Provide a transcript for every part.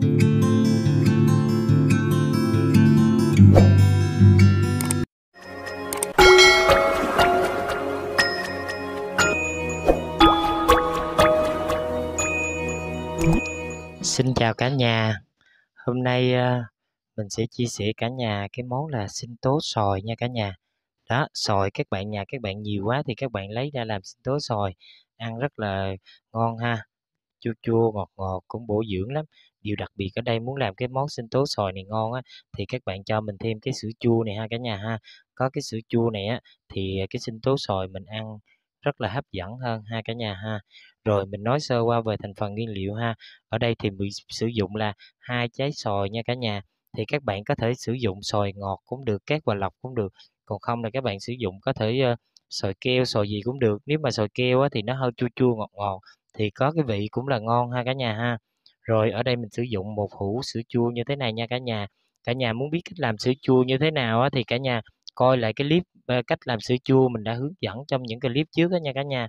Xin chào cả nhà. Hôm nay ờ, mình sẽ chia sẻ cả nhà cái món là sinh tố sòi nha cả nhà. Đó, sòi các bạn nhà các bạn nhiều quá thì các bạn lấy ra làm sinh tố sòi ăn rất là ngon ha chua chua ngọt ngọt cũng bổ dưỡng lắm điều đặc biệt ở đây muốn làm cái món sinh tố xoài này ngon á thì các bạn cho mình thêm cái sữa chua này ha cả nhà ha có cái sữa chua này á thì à, cái sinh tố xoài mình ăn rất là hấp dẫn hơn ha cả nhà ha rồi mình nói sơ qua về thành phần nguyên liệu ha ở đây thì mình sử dụng là hai trái xoài nha cả nhà thì các bạn có thể sử dụng xoài ngọt cũng được cát và lọc cũng được còn không là các bạn sử dụng có thể uh, xoài keo xoài gì cũng được nếu mà xoài keo á, thì nó hơi chua chua ngọt ngọt thì có cái vị cũng là ngon ha cả nhà ha rồi ở đây mình sử dụng một hũ sữa chua như thế này nha cả nhà cả nhà muốn biết cách làm sữa chua như thế nào á, thì cả nhà coi lại cái clip ờ, cách làm sữa chua mình đã hướng dẫn trong những cái clip trước đó nha cả nhà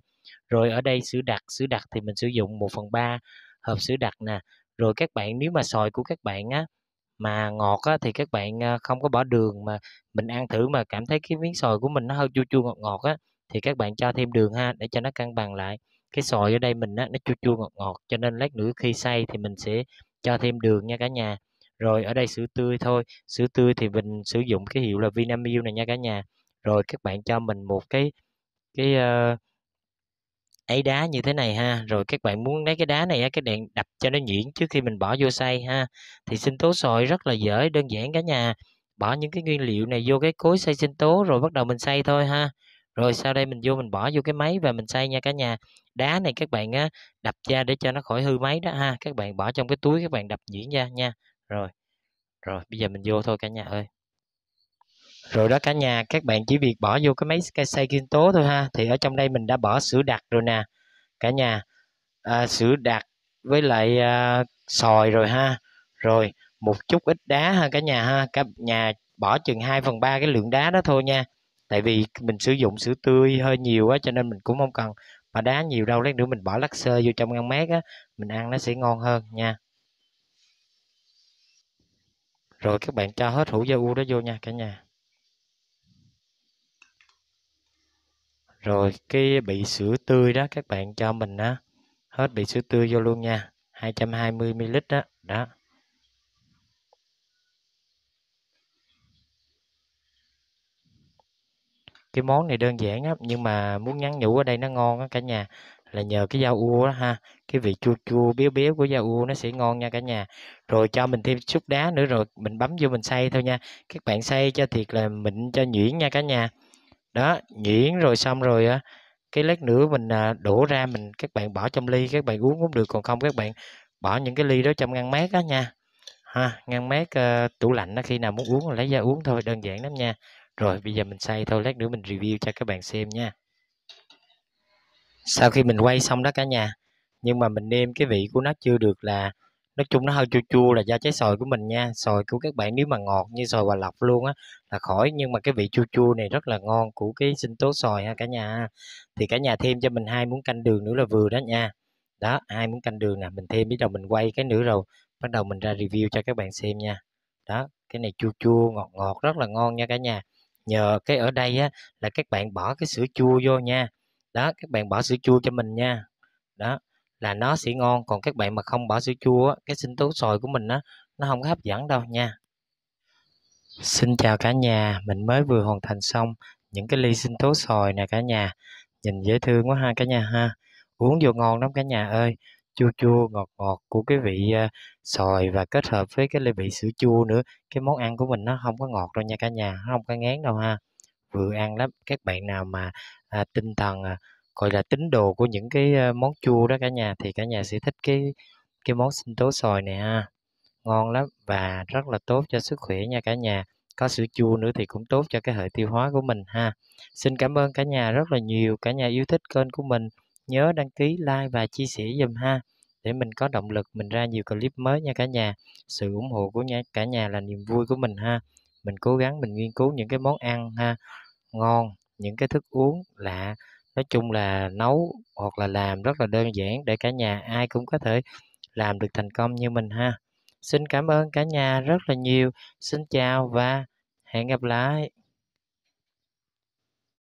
rồi ở đây sữa đặc sữa đặc thì mình sử dụng 1 phần ba hộp sữa đặc nè rồi các bạn nếu mà sòi của các bạn á mà ngọt á, thì các bạn ờ, không có bỏ đường mà mình ăn thử mà cảm thấy cái miếng sòi của mình nó hơi chua chua ngọt ngọt á thì các bạn cho thêm đường ha để cho nó cân bằng lại cái sòi ở đây mình á, nó chua chua ngọt ngọt cho nên lát nữa khi xay thì mình sẽ cho thêm đường nha cả nhà rồi ở đây sữa tươi thôi sữa tươi thì mình sử dụng cái hiệu là Vinamilk này nha cả nhà rồi các bạn cho mình một cái cái uh, ấy đá như thế này ha rồi các bạn muốn lấy cái đá này á các bạn đập cho nó nhuyễn trước khi mình bỏ vô xay ha thì sinh tố sòi rất là dễ đơn giản cả nhà bỏ những cái nguyên liệu này vô cái cối xay sinh tố rồi bắt đầu mình xay thôi ha rồi sau đây mình vô mình bỏ vô cái máy và mình xay nha cả nhà đá này các bạn á, đập ra để cho nó khỏi hư máy đó ha các bạn bỏ trong cái túi các bạn đập nhuyễn ra nha rồi rồi bây giờ mình vô thôi cả nhà ơi rồi đó cả nhà các bạn chỉ việc bỏ vô cái máy cái xay kim tố thôi ha thì ở trong đây mình đã bỏ sữa đặc rồi nè cả nhà à, sữa đặc với lại à, sòi rồi ha rồi một chút ít đá ha cả nhà ha cả nhà bỏ chừng 2 phần ba cái lượng đá đó thôi nha tại vì mình sử dụng sữa tươi hơi nhiều á cho nên mình cũng không cần mà đá nhiều đâu lát nữa mình bỏ lắc sơ vô trong ngăn mát á mình ăn nó sẽ ngon hơn nha rồi các bạn cho hết hũ da u đó vô nha cả nhà rồi cái bị sữa tươi đó các bạn cho mình á hết bị sữa tươi vô luôn nha 220 ml đó đó cái món này đơn giản lắm nhưng mà muốn nhắn nhủ ở đây nó ngon á cả nhà là nhờ cái dao u đó ha cái vị chua chua béo béo của dao u nó sẽ ngon nha cả nhà rồi cho mình thêm chút đá nữa rồi mình bấm vô mình xay thôi nha các bạn xay cho thiệt là mịn cho nhuyễn nha cả nhà đó nhuyễn rồi xong rồi á cái lát nữa mình à, đổ ra mình các bạn bỏ trong ly các bạn uống cũng được còn không các bạn bỏ những cái ly đó trong ngăn mát đó nha ha ngăn mát uh, tủ lạnh đó khi nào muốn uống là lấy ra uống thôi đơn giản lắm nha rồi bây giờ mình xay thôi lát nữa mình review cho các bạn xem nha sau khi mình quay xong đó cả nhà nhưng mà mình nêm cái vị của nó chưa được là nói chung nó hơi chua chua là do trái sòi của mình nha sòi của các bạn nếu mà ngọt như sòi hòa lọc luôn á là khỏi nhưng mà cái vị chua chua này rất là ngon của cái sinh tố sòi ha cả nhà thì cả nhà thêm cho mình hai muỗng canh đường nữa là vừa đó nha đó hai muỗng canh đường nè mình thêm Bắt đầu mình quay cái nữa rồi bắt đầu mình ra review cho các bạn xem nha đó cái này chua chua ngọt ngọt rất là ngon nha cả nhà nhờ cái ở đây á là các bạn bỏ cái sữa chua vô nha đó các bạn bỏ sữa chua cho mình nha đó là nó sẽ ngon còn các bạn mà không bỏ sữa chua á, cái sinh tố sòi của mình á nó không có hấp dẫn đâu nha xin chào cả nhà mình mới vừa hoàn thành xong những cái ly sinh tố sòi nè cả nhà nhìn dễ thương quá ha cả nhà ha uống vô ngon lắm cả nhà ơi chua chua ngọt ngọt của cái vị uh, à, sòi và kết hợp với cái vị sữa chua nữa cái món ăn của mình nó không có ngọt đâu nha cả nhà nó không có ngán đâu ha vừa ăn lắm các bạn nào mà à, tinh thần à, gọi là tín đồ của những cái à, món chua đó cả nhà thì cả nhà sẽ thích cái cái món sinh tố sòi này ha ngon lắm và rất là tốt cho sức khỏe nha cả nhà có sữa chua nữa thì cũng tốt cho cái hệ tiêu hóa của mình ha xin cảm ơn cả nhà rất là nhiều cả nhà yêu thích kênh của mình nhớ đăng ký like và chia sẻ dùm ha để mình có động lực mình ra nhiều clip mới nha cả nhà sự ủng hộ của nhà, cả nhà là niềm vui của mình ha mình cố gắng mình nghiên cứu những cái món ăn ha ngon những cái thức uống lạ nói chung là nấu hoặc là làm rất là đơn giản để cả nhà ai cũng có thể làm được thành công như mình ha xin cảm ơn cả nhà rất là nhiều xin chào và hẹn gặp lại